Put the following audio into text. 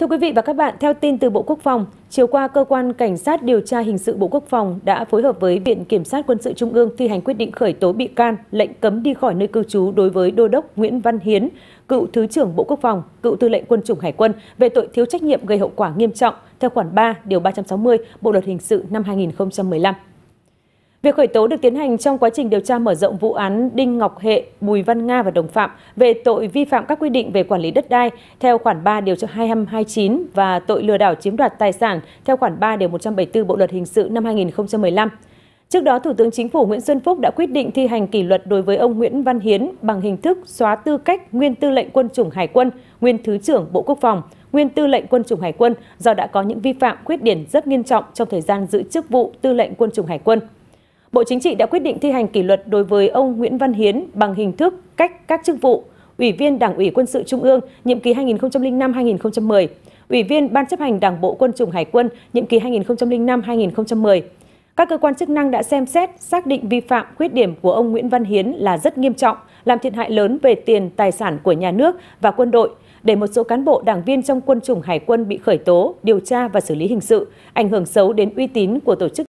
Thưa quý vị và các bạn, theo tin từ Bộ Quốc phòng, chiều qua cơ quan cảnh sát điều tra hình sự Bộ Quốc phòng đã phối hợp với Viện Kiểm sát quân sự Trung ương thi hành quyết định khởi tố bị can, lệnh cấm đi khỏi nơi cư trú đối với Đô đốc Nguyễn Văn Hiến, cựu thứ trưởng Bộ Quốc phòng, cựu tư lệnh quân chủng Hải quân về tội thiếu trách nhiệm gây hậu quả nghiêm trọng theo khoản 3 điều 360 Bộ luật hình sự năm 2015. Việc khởi tố được tiến hành trong quá trình điều tra mở rộng vụ án Đinh Ngọc Hệ, Bùi Văn Nga và đồng phạm về tội vi phạm các quy định về quản lý đất đai theo khoản 3 điều 2529 và tội lừa đảo chiếm đoạt tài sản theo khoản 3 điều 174 Bộ luật hình sự năm 2015. Trước đó, Thủ tướng Chính phủ Nguyễn Xuân Phúc đã quyết định thi hành kỷ luật đối với ông Nguyễn Văn Hiến bằng hình thức xóa tư cách nguyên tư lệnh quân chủng Hải quân, nguyên Thứ trưởng Bộ Quốc phòng, nguyên tư lệnh quân chủng Hải quân do đã có những vi phạm khuyết điểm rất nghiêm trọng trong thời gian giữ chức vụ tư lệnh quân chủng Hải quân. Bộ Chính trị đã quyết định thi hành kỷ luật đối với ông Nguyễn Văn Hiến bằng hình thức cách các chức vụ Ủy viên Đảng ủy Quân sự Trung ương, nhiệm kỳ 2005-2010, Ủy viên Ban chấp hành Đảng bộ Quân chủng Hải quân, nhiệm kỳ 2005-2010. Các cơ quan chức năng đã xem xét, xác định vi phạm khuyết điểm của ông Nguyễn Văn Hiến là rất nghiêm trọng, làm thiệt hại lớn về tiền, tài sản của nhà nước và quân đội, để một số cán bộ đảng viên trong quân chủng hải quân bị khởi tố, điều tra và xử lý hình sự, ảnh hưởng xấu đến uy tín của tổ chức